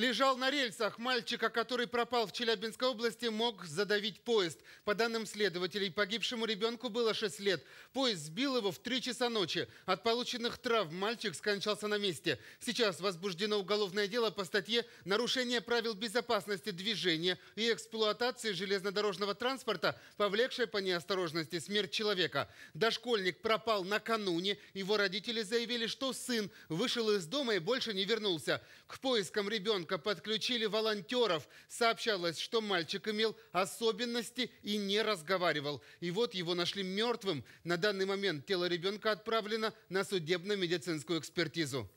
лежал на рельсах. Мальчика, который пропал в Челябинской области, мог задавить поезд. По данным следователей, погибшему ребенку было 6 лет. Поезд сбил его в 3 часа ночи. От полученных травм мальчик скончался на месте. Сейчас возбуждено уголовное дело по статье «Нарушение правил безопасности движения и эксплуатации железнодорожного транспорта, повлекшее по неосторожности смерть человека». Дошкольник пропал накануне. Его родители заявили, что сын вышел из дома и больше не вернулся. К поискам ребенка ребенка подключили волонтеров. Сообщалось, что мальчик имел особенности и не разговаривал. И вот его нашли мертвым. На данный момент тело ребенка отправлено на судебно-медицинскую экспертизу.